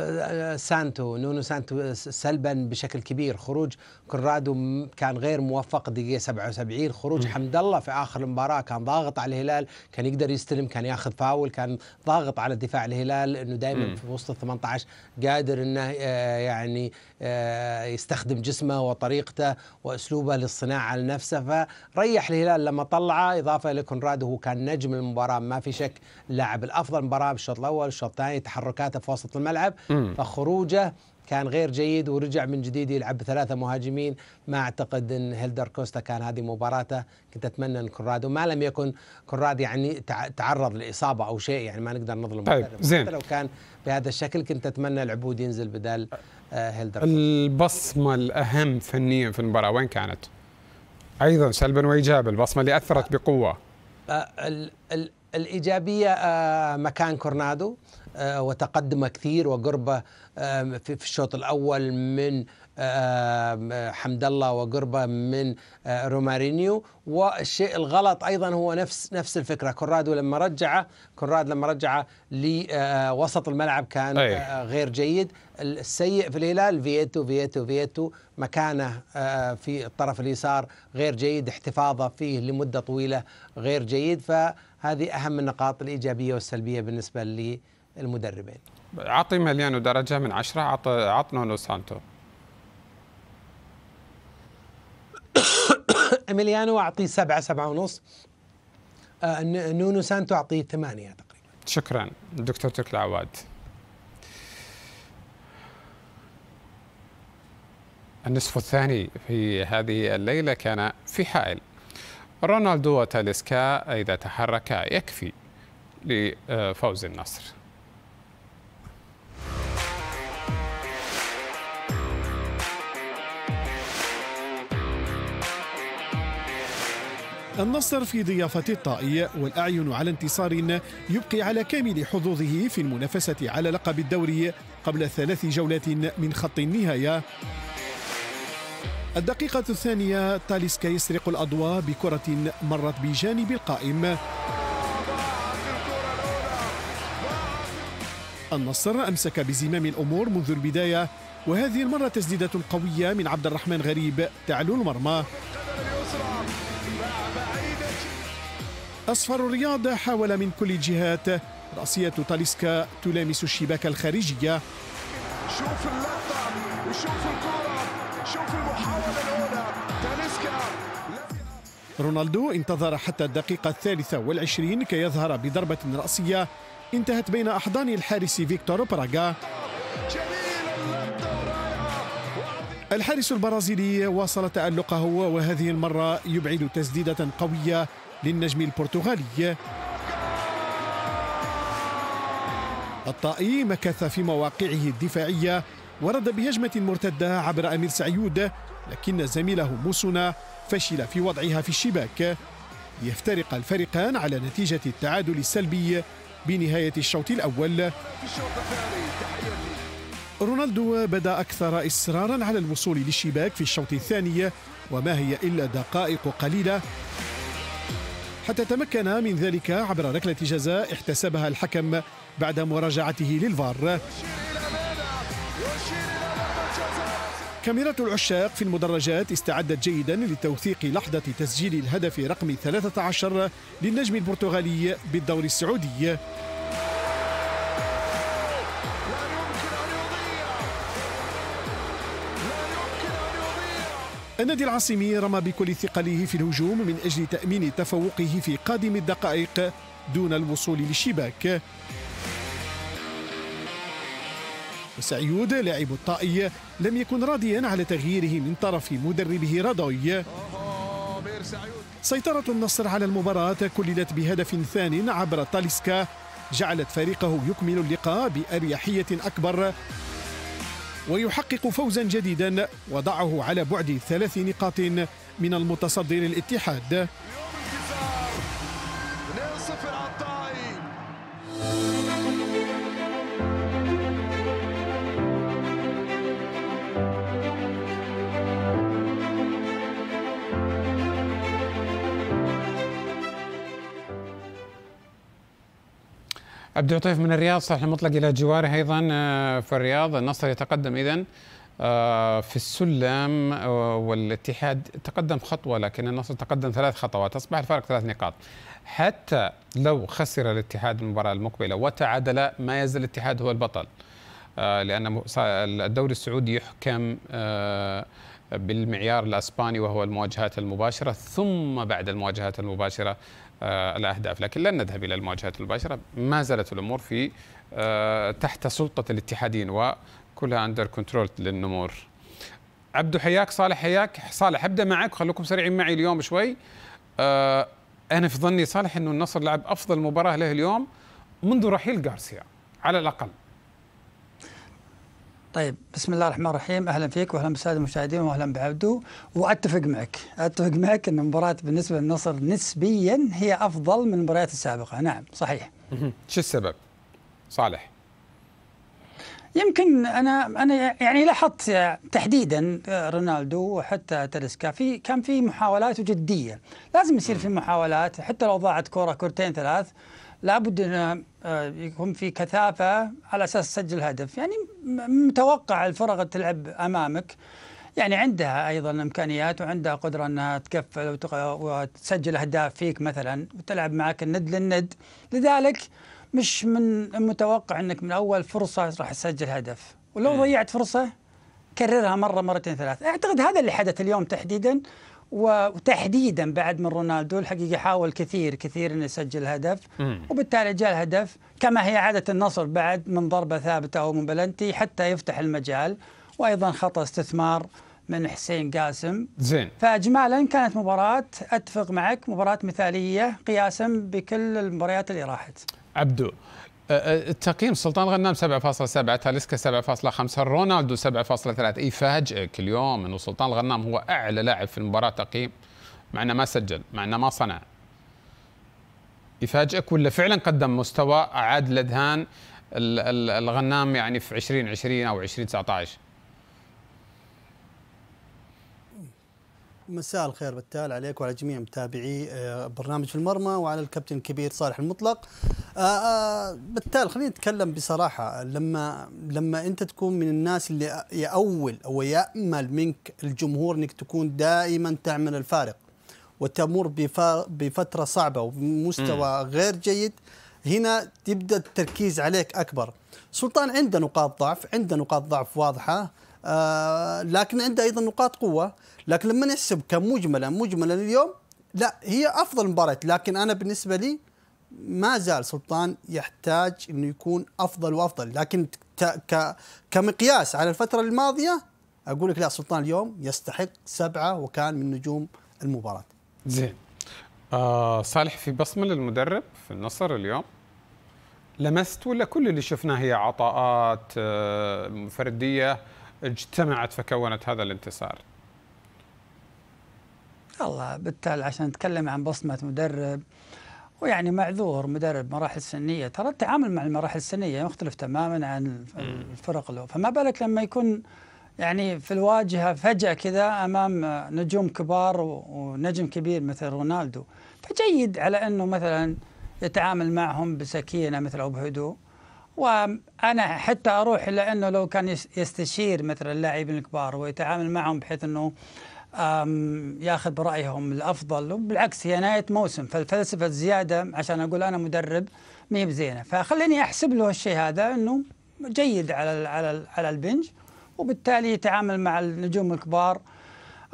Speaker 9: آه، سانتو نونو سانتو سلبا بشكل كبير خروج كونرادو كان غير موفق دقيقه 77 خروج حمد الله في اخر المباراه كان ضاغط على الهلال كان يقدر يستلم كان ياخذ فاول كان ضاغط على دفاع الهلال انه دائما في وسط ال 18 قادر انه آه، يعني آه، يستخدم جسمه وطريقته واسلوبه للصناعه لنفسه فريح الهلال لما طلعه اضافه لكونرادو هو كان نجم المباراه ما في شك لاعب الافضل مباراه بالشوط الاول الشوط الثاني تحركاته في وسط الملعب فخروجه كان غير جيد ورجع من جديد يلعب بثلاثه مهاجمين ما اعتقد ان هيلدر كوستا كان هذه مباراته كنت اتمنى ان كرادو ما لم يكن كراد يعني تعرض لاصابه او شيء يعني ما نقدر نظلم طيب زين حتى لو كان بهذا الشكل كنت اتمنى العبود ينزل بدل آه، هيلدر
Speaker 1: البصمه الاهم فنيا في المباراه وين كانت؟ ايضا سلبا وايجابا البصمه اللي اثرت بقوه
Speaker 9: آه، الايجابيه آه، مكان كورنادو آه، وتقدم كثير وقربة في الشوط الأول من آه، حمد الله وقربة من آه، رومارينيو والشيء الغلط أيضا هو نفس نفس الفكرة كونرادو لما رجعه كونراد لما رجعه لوسط الملعب كان غير جيد السيء في الهلال فيتو فيتو فيتو مكانه في الطرف اليسار غير جيد احتفاظه فيه لمدة طويلة غير جيد فهذه أهم النقاط الإيجابية والسلبية بالنسبة لي المدربين
Speaker 1: اعطي مليانو درجه من عشره عط نونو سانتو
Speaker 9: مليانو اعطيه سبعه سبعه ونص آه، نونو سانتو اعطيه ثمانيه تقريبا
Speaker 1: شكرا دكتور ترك العواد النصف الثاني في هذه الليلة كان في حائل رونالدو وتاليسكا إذا تحرك يكفي لفوز النصر
Speaker 4: النصر في ضيافة الطائي والأعين على انتصار يبقي على كامل حظوظه في المنافسة على لقب الدوري قبل ثلاث جولات من خط النهاية الدقيقة الثانية تاليسكا يسرق الأضواء بكرة مرت بجانب القائم النصر أمسك بزمام الأمور منذ البداية وهذه المرة تسديدة قوية من عبد الرحمن غريب تعلو المرمى أصفر الرياض حاول من كل جهات رأسية تاليسكا تلامس الشباك الخارجية شوف اللقطة وشوف الكرة شوف المحاولة الأولى تاليسكا رونالدو انتظر حتى الدقيقة الثالثة والعشرين كي يظهر بضربة رأسية انتهت بين أحضان الحارس فيكتور براغا الحارس البرازيلي واصل تألقه وهذه المرة يبعد تسديدة قوية للنجم البرتغالي الطائي مكث في مواقعه الدفاعية ورد بهجمة مرتدة عبر أمير سعيود لكن زميله موسونا فشل في وضعها في الشباك ليفترق الفريقان على نتيجة التعادل السلبي بنهاية الشوط الأول رونالدو بدا أكثر إصرارا على الوصول للشباك في الشوط الثاني وما هي إلا دقائق قليلة حتى تمكن من ذلك عبر ركلة جزاء احتسبها الحكم بعد مراجعته للفار كاميرات العشاق في المدرجات استعدت جيدا لتوثيق لحظة تسجيل الهدف رقم 13 للنجم البرتغالي بالدور السعودي النادي العاصمي رمى بكل ثقله في الهجوم من أجل تأمين تفوقه في قادم الدقائق دون الوصول للشباك وسعيود لاعب الطائي لم يكن راضيا على تغييره من طرف مدربه رادوي سيطرة النصر على المباراة كللت بهدف ثان عبر تاليسكا جعلت فريقه يكمل اللقاء بأريحية أكبر ويحقق فوزا جديدا وضعه على بعد ثلاث نقاط من المتصدر الاتحاد
Speaker 1: عبد اللطيف من الرياض صالح المطلق الى جواره ايضا آه، في الرياض النصر يتقدم اذا آه، في السلم آه، والاتحاد تقدم خطوه لكن النصر تقدم ثلاث خطوات اصبح الفارق ثلاث نقاط حتى لو خسر الاتحاد المباراه المقبله وتعادل ما يزال الاتحاد هو البطل لان الدوري السعودي يحكم بالمعيار الاسباني وهو المواجهات المباشره ثم بعد المواجهات المباشره آه، الأهداف لكن لن نذهب إلى المواجهات المباشرة ما زالت الأمور في آه، تحت سلطة الاتحادين وكلها أندر كنترول للنمور عبدو حياك صالح حياك صالح أبدأ معك خلوكم سريعين معي اليوم شوي آه، أنا في ظني صالح أنه النصر لعب أفضل
Speaker 10: مباراة له اليوم منذ رحيل غارسيا على الأقل طيب بسم الله الرحمن الرحيم اهلا فيك واهلا بالساده المشاهدين واهلا بعبدو واتفق معك اتفق معك ان المباراه بالنسبه للنصر نسبيا هي افضل من المباريات السابقه نعم صحيح
Speaker 1: شو السبب صالح
Speaker 10: يمكن انا انا يعني لاحظت تحديدا آه، رونالدو وحتى تلسكا في كان في محاولات جديه لازم يصير في محاولات حتى لو ضاعت كره كرتين ثلاث لابد أن آه، يكون في كثافة على أساس تسجل هدف يعني متوقع الفرق تلعب أمامك يعني عندها ايضا امكانيات وعندها قدره انها تكفل وتسجل اهداف فيك مثلا وتلعب معك الند للند لذلك مش من المتوقع انك من اول فرصه راح تسجل هدف ولو ضيعت فرصه كررها مره مرتين ثلاث اعتقد هذا اللي حدث اليوم تحديدا وتحديدا بعد من رونالدو الحقيقه حاول كثير كثير انه يسجل هدف وبالتالي جاء الهدف كما هي عاده النصر بعد من ضربه ثابته او من بلنتي حتى يفتح المجال وايضا خطا استثمار من حسين قاسم زين فاجمالا كانت مباراه اتفق معك مباراه مثاليه قياسا بكل المباريات اللي راحت
Speaker 1: عبدو أه، أه، التقييم سلطان غنام 7.7 تاليسكا 7.5 رونالدو 7.3 يفاجئك إيه، اليوم انه سلطان الغنام هو اعلى لاعب في المباراه تقييم مع انه ما سجل مع انه ما صنع يفاجئك ولا فعلا قدم مستوى اعاد الاذهان الغنام يعني في 2020 او 2019
Speaker 11: مساء الخير بتال عليك وعلى جميع متابعي آه، برنامج في المرمى وعلى الكابتن الكبير صالح المطلق آه، آه، بتال خلينا نتكلم بصراحة لما لما أنت تكون من الناس اللي يأول أو يأمل منك الجمهور أنك تكون دائما تعمل الفارق وتمر بفترة صعبة ومستوى غير جيد هنا تبدأ التركيز عليك أكبر سلطان عنده نقاط ضعف عنده نقاط ضعف واضحة آه، لكن عنده ايضا نقاط قوه لكن لما نحسب كمجملا مجملا اليوم لا هي افضل مباريات لكن انا بالنسبه لي ما زال سلطان يحتاج انه يكون افضل وافضل لكن كمقياس على الفتره الماضيه اقول لك لا سلطان اليوم يستحق سبعه وكان من نجوم المباراه.
Speaker 1: زين. آه صالح في بصمه للمدرب في النصر اليوم لمست ولا كل اللي شفناه هي عطاءات آه فرديه اجتمعت فكونت هذا الانتصار
Speaker 10: الله بالتالي عشان نتكلم عن بصمة مدرب ويعني معذور مدرب مراحل سنيه ترى التعامل مع المراحل السنيه مختلف تماما عن الفرق له فما بالك لما يكون يعني في الواجهه فجاه كذا امام نجوم كبار ونجم كبير مثل رونالدو فجيد على انه مثلا يتعامل معهم بسكينه مثل ابو بهدوء وانا حتى اروح لانه لو كان يستشير مثلا اللاعبين الكبار ويتعامل معهم بحيث انه ياخذ برايهم الافضل وبالعكس هي نهايه موسم فالفلسفه زياده عشان اقول انا مدرب ما هي بزينه فخليني احسب له الشيء هذا انه جيد على على على البنج وبالتالي يتعامل مع النجوم الكبار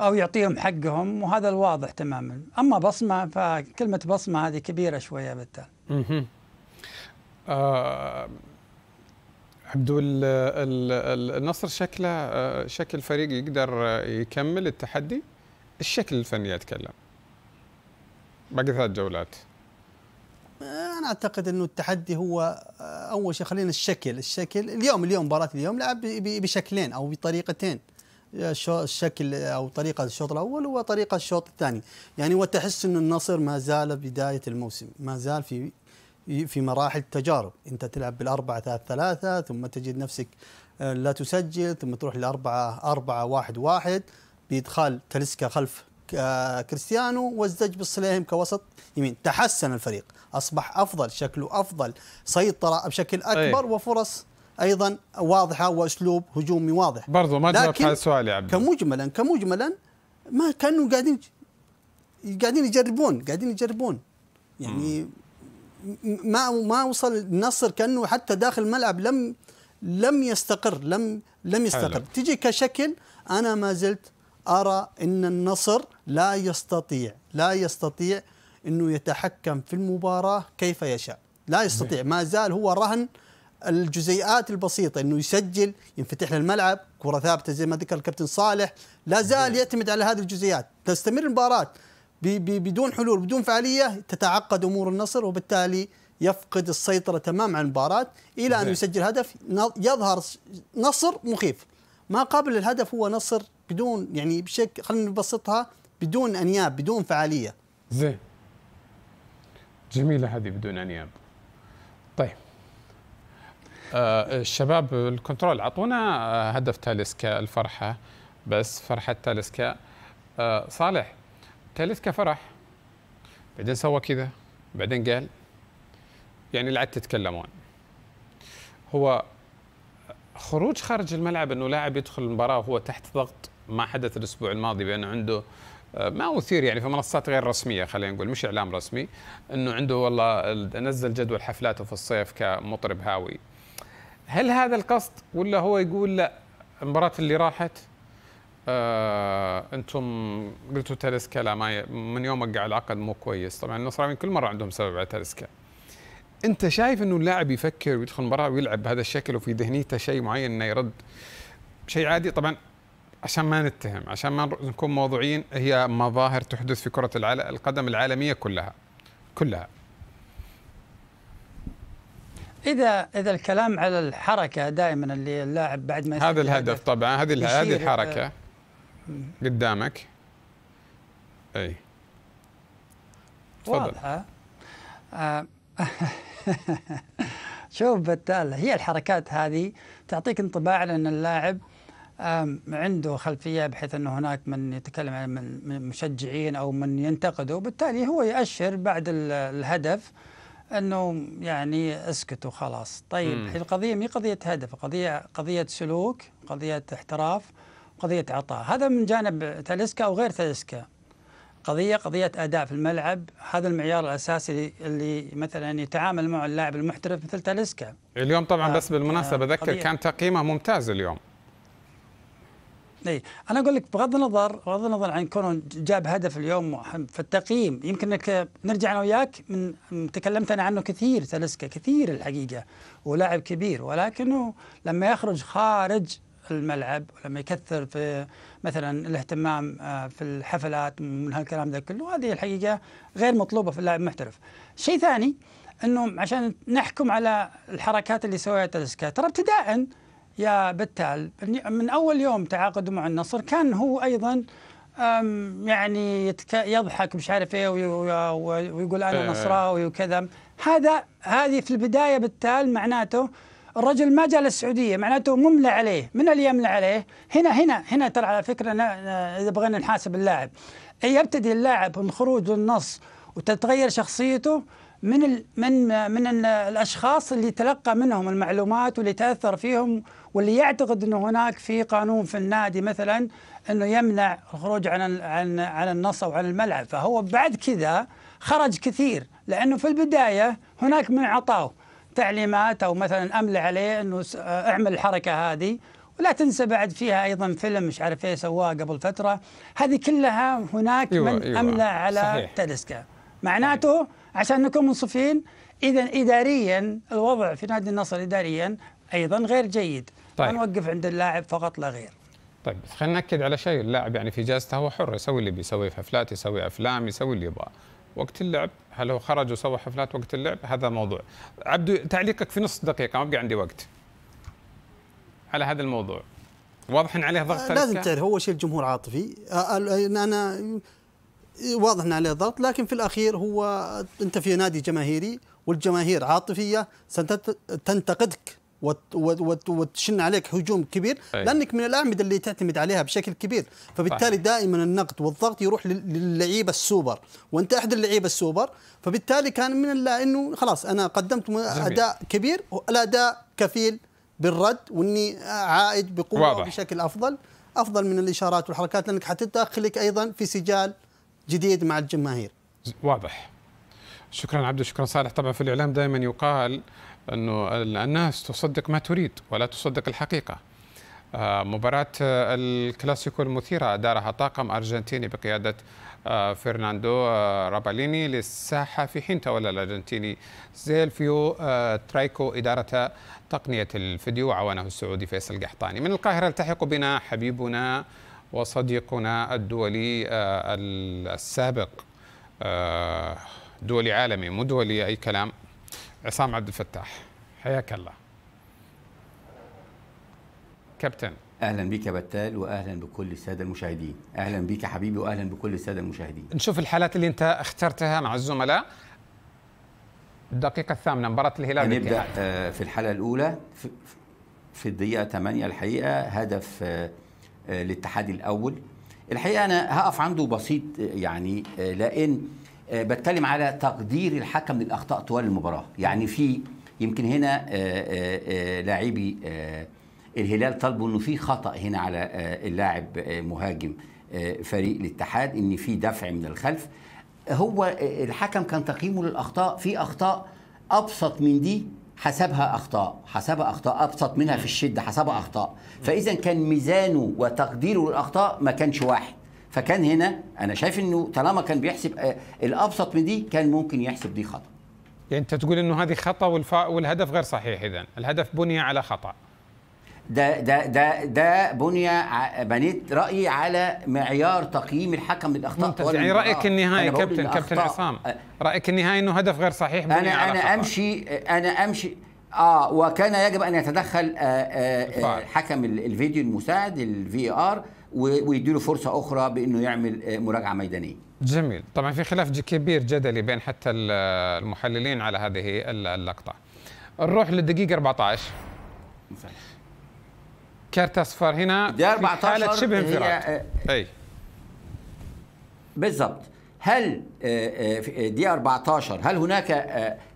Speaker 10: او يعطيهم حقهم وهذا الواضح تماما اما بصمه فكلمه بصمه هذه كبيره شويه بالتالي
Speaker 1: عبدو النصر شكله آه، شكل فريق يقدر آه، يكمل التحدي الشكل الفني اتكلم باقي ثلاث جولات
Speaker 11: آه، انا اعتقد انه التحدي هو اول شيء خلينا الشكل الشكل اليوم اليوم مباراه اليوم لعب بشكلين او بطريقتين الشكل او طريقه الشوط الاول وطريقه الشوط الثاني يعني وتحس انه النصر ما زال بدايه الموسم ما زال في في مراحل تجارب أنت تلعب بالأربعة ثلاثة ثلاثة ثم تجد نفسك آه، لا تسجل ثم تروح لأربعة أربعة واحد واحد بإدخال تلسكا خلف آه، كريستيانو والزج بالصليهم كوسط يمين تحسن الفريق أصبح أفضل شكله أفضل سيطرة بشكل أكبر أي. وفرص ايضا واضحه واسلوب هجومي واضح برضه ما جاوبت على السؤال يا عبد كمجملا كمجملا ما كانوا قاعدين قاعدين يجربون قاعدين يجربون يعني م. ما ما وصل النصر كانه حتى داخل الملعب لم لم يستقر لم لم يستقر حلو. تجي كشكل انا ما زلت ارى ان النصر لا يستطيع لا يستطيع انه يتحكم في المباراه كيف يشاء لا يستطيع ما زال هو رهن الجزيئات البسيطه انه يسجل ينفتح للملعب كره ثابته زي ما ذكر الكابتن صالح لا زال يعتمد على هذه الجزئيات تستمر المباراه بدون حلول بدون فعاليه تتعقد امور النصر وبالتالي يفقد السيطره تمام على المباراه الى ان يسجل هدف يظهر نصر مخيف ما قبل الهدف هو نصر بدون يعني بشكل خلينا نبسطها بدون انياب بدون فعاليه زين
Speaker 1: جميله هذه بدون انياب طيب آه الشباب الكنترول اعطونا آه، هدف تاليسكا الفرحه بس فرحه تاليسكا آه صالح تالسكا فرح بعدين سوى كذا بعدين قال يعني لعد تتكلمون هو خروج خارج الملعب انه لاعب يدخل المباراه وهو تحت ضغط ما حدث الاسبوع الماضي بانه عنده آه، ما اثير يعني في منصات غير رسميه خلينا نقول مش اعلام رسمي انه عنده والله نزل جدول حفلاته في الصيف كمطرب هاوي هل هذا القصد ولا هو يقول لا المباراه اللي راحت آه انتم قلتوا تلسكا لا ما ي... من يوم وقع العقد مو كويس طبعا النصراويين كل مره عندهم سبب على تلسكا انت شايف انه اللاعب يفكر ويدخل المباراه ويلعب بهذا الشكل وفي ذهنيته شيء معين انه يرد شيء عادي طبعا عشان ما نتهم عشان ما نكون موضوعيين هي مظاهر تحدث في كره العل... القدم العالميه كلها كلها
Speaker 10: اذا اذا الكلام على الحركه دائما اللي اللاعب بعد ما هذا الهدف طبعا هذه هذه الحركه آه،
Speaker 1: قدامك اي تفضل
Speaker 10: واضحه آه. شوف بتال هي الحركات هذه تعطيك انطباع ان اللاعب عنده خلفيه بحيث انه هناك من يتكلم عن من مشجعين او من ينتقده وبالتالي هو يأشر بعد الهدف انه يعني اسكت وخلاص طيب هي القضيه مي قضيه هدف قضيه قضيه سلوك قضيه احتراف قضية عطاء هذا من جانب تاليسكا أو غير تاليسكا قضية قضية أداء في الملعب هذا المعيار الأساسي اللي مثلا يتعامل معه اللاعب المحترف مثل تاليسكا
Speaker 1: اليوم طبعا آه بس بالمناسبة آه أذكر كان تقييمه ممتاز اليوم
Speaker 10: انا اقول لك بغض النظر بغض النظر عن كونه جاب هدف اليوم في التقييم يمكن انك نرجع انا وياك من تكلمت انا عنه كثير تلسكا كثير الحقيقه ولاعب كبير ولكنه لما يخرج خارج في الملعب ولما يكثر في مثلا الاهتمام آه، في الحفلات من هالكلام ذا كله هذه الحقيقه غير مطلوبه في اللاعب المحترف. شيء ثاني انه عشان نحكم على الحركات اللي سويتها تلسكا ترى ابتداء يا بتال من اول يوم تعاقده مع النصر كان هو ايضا يعني يضحك مش عارف ايه ويقول انا إيه. نصراوي وكذا هذا هذه في البدايه بالتال معناته الرجل ما جاء للسعودية معناته مملى عليه من اللي يملى عليه هنا هنا هنا ترى على فكرة إذا بغينا نحاسب اللاعب يبتدي اللاعب من خروج النص وتتغير شخصيته من ال من من الاشخاص اللي تلقى منهم المعلومات واللي تاثر فيهم واللي يعتقد انه هناك في قانون في النادي مثلا انه يمنع الخروج عن عن عن النص او عن الملعب فهو بعد كذا خرج كثير لانه في البدايه هناك من عطاه تعليمات او مثلا امل عليه انه آه، اعمل الحركه هذه ولا تنسى بعد فيها ايضا فيلم مش عارف ايه سواه قبل فتره هذه كلها هناك أيوة من أيوة املى على تلسكا معناته صحيح. عشان نكون منصفين اذا اداريا الوضع في نادي النصر اداريا ايضا غير جيد طيب. نوقف عند اللاعب فقط لا غير
Speaker 1: طيب خلينا ناكد على شيء اللاعب يعني في جازته هو حر يسوي اللي بيسويه في حفلات يسوي افلام يسوي اللي يبغاه وقت اللعب هل هو خرج وسوى حفلات وقت اللعب هذا موضوع عبدو تعليقك في نص دقيقه ما بقى عندي وقت على هذا الموضوع
Speaker 11: واضح ان عليه ضغط آه، لازم تعرف اول شيء الجمهور عاطفي آه، آه، انا واضح ان عليه ضغط لكن في الاخير هو انت في نادي جماهيري والجماهير عاطفيه ستنتقدك وتشن عليك هجوم كبير لانك من الاعمده اللي تعتمد عليها بشكل كبير فبالتالي دائما النقد والضغط يروح للعيبه السوبر وانت احد اللعيبه السوبر فبالتالي كان من انه خلاص انا قدمت اداء كبير والاداء كفيل بالرد واني عائد بقوه واضح. بشكل افضل افضل من الاشارات والحركات لانك حتدخلك ايضا في سجال جديد مع الجماهير واضح
Speaker 1: شكرا عبد شكرا صالح طبعا في الإعلام دائما يقال أنه الناس تصدق ما تريد ولا تصدق الحقيقة آه، مباراة آه، الكلاسيكو المثيرة دارها طاقم أرجنتيني بقيادة آه، فرناندو راباليني للساحة في حين تولى الأرجنتيني زيلفيو ترايكو إدارة تقنية الفيديو وعوانه السعودي فيصل قحطاني من القاهرة التحق بنا حبيبنا وصديقنا الدولي السابق دولي عالمي مو دولي اي كلام عصام عبد الفتاح حياك الله
Speaker 12: كابتن اهلا بك بتال واهلا بكل الساده المشاهدين اهلا بك حبيبي واهلا بكل الساده المشاهدين
Speaker 1: نشوف الحالات اللي انت اخترتها مع الزملاء الدقيقه الثامنه مباراه الهلال نبدا
Speaker 12: آه، في الحاله الاولى في الدقيقه 8 الحقيقه هدف الاتحاد آه، آه، الاول الحقيقه انا هقف عنده بسيط يعني لان آه، بتكلم على تقدير الحكم للاخطاء طوال المباراه يعني في يمكن هنا آه، آه، لاعبي الهلال طالبوا انه في خطا هنا على اللاعب مهاجم فريق الاتحاد ان في دفع من الخلف هو الحكم كان تقييمه للاخطاء في اخطاء ابسط من دي حسبها اخطاء حسبها اخطاء ابسط منها في الشده حسبها اخطاء فاذا كان ميزانه وتقديره للاخطاء ما كانش واحد فكان هنا انا شايف انه طالما كان بيحسب آه، الابسط من دي كان ممكن يحسب دي خطا
Speaker 1: يعني انت تقول انه هذه خطا والهدف غير صحيح اذا الهدف بني على خطا
Speaker 12: ده ده ده ده بني بنيت رايي على معيار تقييم الحكم للاخطاء ممتاز يعني رايك النهائي كابتن كابتن عصام
Speaker 1: رايك النهائي انه هدف غير صحيح بني انا على انا خطأ. امشي
Speaker 12: انا امشي اه وكان يجب ان يتدخل آآ آه، آآ آه، حكم الفيديو المساعد الفي ار ويديله فرصه اخرى بانه يعمل آه، مراجعه ميدانيه.
Speaker 1: جميل، طبعا في خلاف كبير جدلي بين حتى المحللين على هذه اللقطه. نروح للدقيقه 14. كارت
Speaker 12: اصفر هنا دي 14 حاله شبه انفراد. آه، اي بالظبط. هل دي آه، 14 هل هناك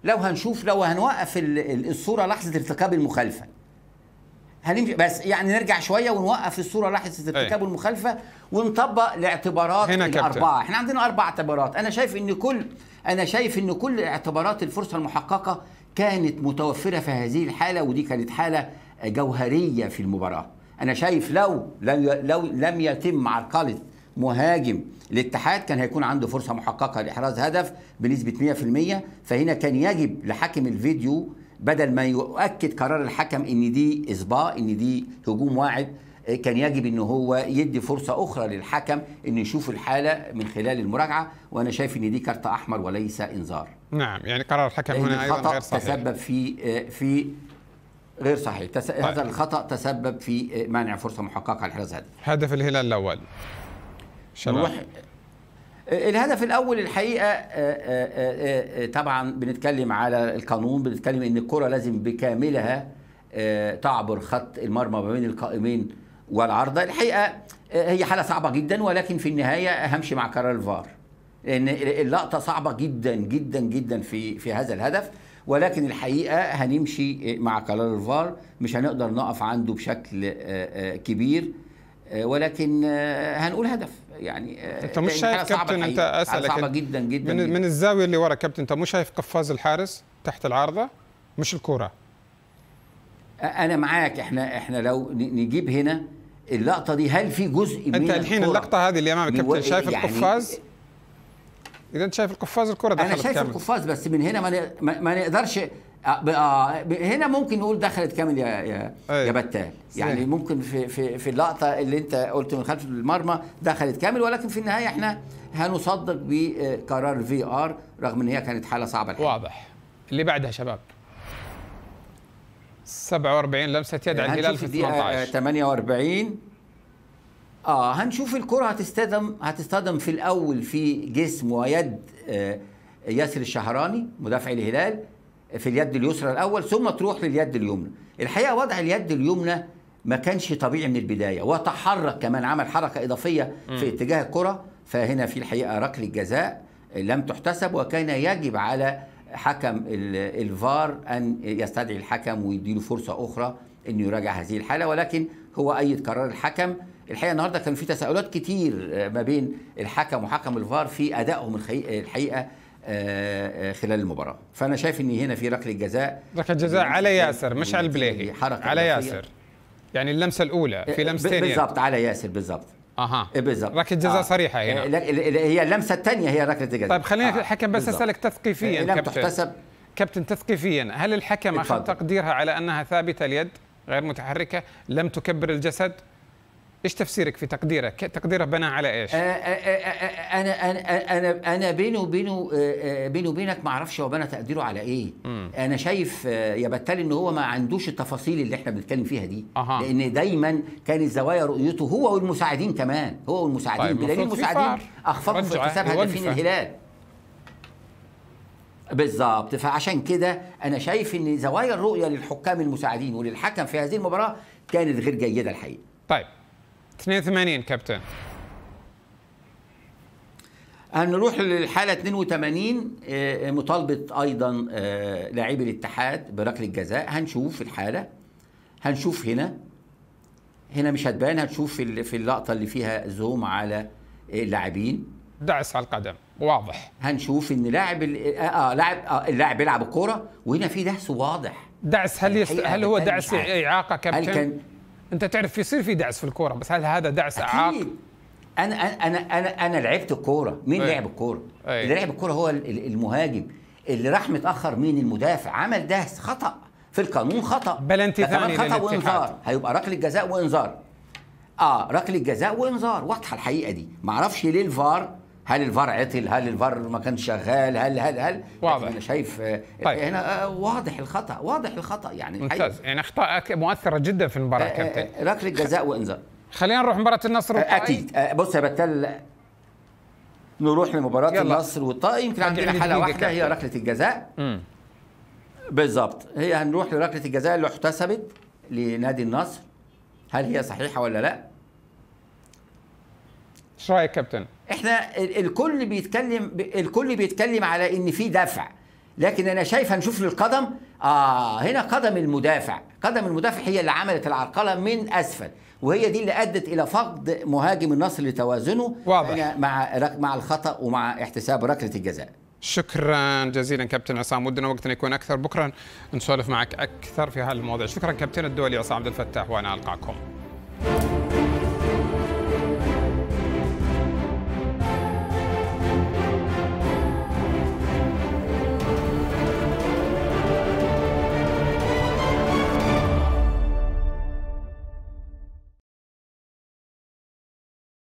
Speaker 12: لو هنشوف لو هنوقف الصوره لحظه ارتكاب المخالفه هنمشي بس يعني نرجع شويه ونوقف الصوره لحظه ارتكاب المخالفه ونطبق الاعتبارات هنا الاربعه كابتن. احنا عندنا اربع اعتبارات انا شايف ان كل انا شايف ان كل اعتبارات الفرصه المحققه كانت متوفره في هذه الحاله ودي كانت حاله جوهريه في المباراه انا شايف لو لو لم يتم عرقله مهاجم الاتحاد كان هيكون عنده فرصه محققه لاحراز هدف بنسبه 100% فهنا كان يجب لحاكم الفيديو بدل ما يؤكد قرار الحكم ان دي اصباء ان دي هجوم واعد آه، كان يجب ان هو يدي فرصه اخرى للحكم ان يشوف الحاله من خلال المراجعه وانا شايف ان دي كارت احمر وليس انذار
Speaker 1: نعم يعني قرار الحكم هنا ايضا غير صحيح تسبب
Speaker 12: في آه، في غير صحيح تس... طيب. هذا الخطا تسبب في آه، منع فرصه محققه لحرز هدف
Speaker 1: هدف الهلال الاول
Speaker 12: نروح الهدف الاول الحقيقه آه، آه، آه، طبعا بنتكلم على القانون بنتكلم ان الكره لازم بكاملها تعبر خط المرمى ما بين القائمين والعارضه الحقيقه هي حاله صعبه جدا ولكن في النهايه همشي مع قرار الفار لان اللقطه صعبه جدا جدا جدا في في هذا الهدف ولكن الحقيقه هنمشي مع قرار الفار مش هنقدر نقف عنده بشكل كبير ولكن هنقول هدف يعني آه، انت مش شايف كابتن انت اسالك صعبه جدا جدا من, جداً. من
Speaker 1: الزاويه اللي ورا كابتن انت مش شايف قفاز الحارس تحت العارضه مش الكوره
Speaker 12: انا معاك احنا احنا لو نجيب هنا اللقطه دي هل في جزء انت من الحين الكرة. اللقطه هذه اللي امامك كابتن شايف يعني القفاز اذا انت شايف القفاز الكره دخلت انا شايف كامل. القفاز بس من هنا ما, ما نقدرش آه، آه، هنا ممكن نقول دخلت كامل يا يا, أيوة. يا بتال يعني ممكن في في في اللقطه اللي انت قلت من خلف المرمى دخلت كامل ولكن في النهايه احنا هنصدق بقرار في ار رغم ان هي كانت حاله صعبه الحين. واضح اللي بعدها شباب 47 لمسه يد على الهلال في 18 48 اه هنشوف الكره هتصطدم هتصطدم في الاول في جسم ويد آه ياسر الشهراني مدافع الهلال في اليد اليسرى الاول ثم تروح لليد اليمنى الحقيقه وضع اليد اليمنى ما كانش طبيعي من البدايه وتحرك كمان عمل حركه اضافيه في م. اتجاه الكره فهنا في الحقيقه ركله جزاء لم تحتسب وكان يجب على حكم الفار ان يستدعي الحكم ويديله فرصه اخرى انه يراجع هذه الحاله ولكن هو ايد قرار الحكم الحقيقه النهارده كان في تساؤلات كتير آه، ما بين الحكم وحكم الفار في ادائهم الحقيقه آه، آه، خلال المباراه فانا شايف ان هنا في ركله جزاء
Speaker 10: ركله جزاء على ياسر مش على البلاهي على ياسر
Speaker 12: يعني اللمسه الاولى في لمستين بالظبط على ياسر بالظبط اها بالظبط ركله جزاء آه. صريحه هنا هي اللمسه الثانيه هي ركله الجزاء طيب خلينا آه. الحكم بس اسالك تثقيفيا لم كابتن. تحتسب كابتن تثقيفيا
Speaker 1: هل الحكم اخذ تقديرها على انها ثابته اليد غير متحركه لم تكبر الجسد ايش تفسيرك في تقديره؟ تقديره بنى على ايش؟ انا
Speaker 12: انا انا انا بيني وبينه بيني وبينك ما اعرفش هو بنى تقديره على ايه؟ مم. انا شايف يا بتالي ان هو ما عندوش التفاصيل اللي احنا بنتكلم فيها دي أه. لان دايما كانت زوايا رؤيته هو والمساعدين كمان هو والمساعدين طيب بدليل المساعدين اخفقوا في آه، اكتساب هدفين الهلال بالظبط فعشان كده انا شايف ان زوايا الرؤيه للحكام المساعدين وللحكم في هذه المباراه كانت غير جيده الحقيقه. طيب 82 كابتن هنروح للحاله 82 آه، آه، مطالبه ايضا آه، لاعبي الاتحاد بركله الجزاء هنشوف الحاله هنشوف هنا هنا مش هتبان هتشوف في اللقطه اللي فيها زوم على اللاعبين دعس على القدم واضح هنشوف ان لاعب اه لاعب آه اللاعب بيلعب الكوره وهنا في دعس واضح
Speaker 1: دعس هل يست... هل هو دعس اعاقه كابتن؟ هل كان انت تعرف يصير
Speaker 12: في دعس في الكوره بس هل هذا دعس اعاق؟ انا انا انا انا لعبت الكوره مين أيه. لعب الكوره أيه. اللي لعب الكوره هو المهاجم اللي راح متاخر مين المدافع عمل دهس خطا في القانون خطا بلنتي ثاني خطا وانذار هيبقى ركله جزاء وانذار اه ركله جزاء وانذار واضحه الحقيقه دي معرفش ليه الفار هل الفار عطل هل الفار ما كان شغال هل هل هل واضح انا شايف آه، طيب. هنا آه، واضح الخطا واضح الخطا يعني ممتاز
Speaker 1: يعني اخطاء مؤثره جدا في المباراه آه، كابتن ركله جزاء
Speaker 12: وانذار خلينا نروح مباراه النصر والطائي اكيد بص يا بتال نروح لمباراه يلا. النصر والطائي يمكن عندنا حاله واحده هي ركله الجزاء بالظبط هي هنروح لركله الجزاء اللي احتسبت لنادي النصر هل هي صحيحه ولا لا؟
Speaker 1: ايش رايك كابتن؟
Speaker 12: احنا الكل بيتكلم الكل بيتكلم على ان في دفع لكن انا شايف هنشوف للقدم اه هنا قدم المدافع قدم المدافع هي اللي عملت العرقله من اسفل وهي دي اللي ادت الى فقد مهاجم النصر لتوازنه واضح. مع مع الخطا ومع احتساب ركله الجزاء
Speaker 1: شكرا جزيلا كابتن عصام ودنا وقتنا يكون اكثر بكره نسولف معك اكثر في هذه المواضيع شكرا كابتن الدولي عصام عبد الفتاح وانا القاكم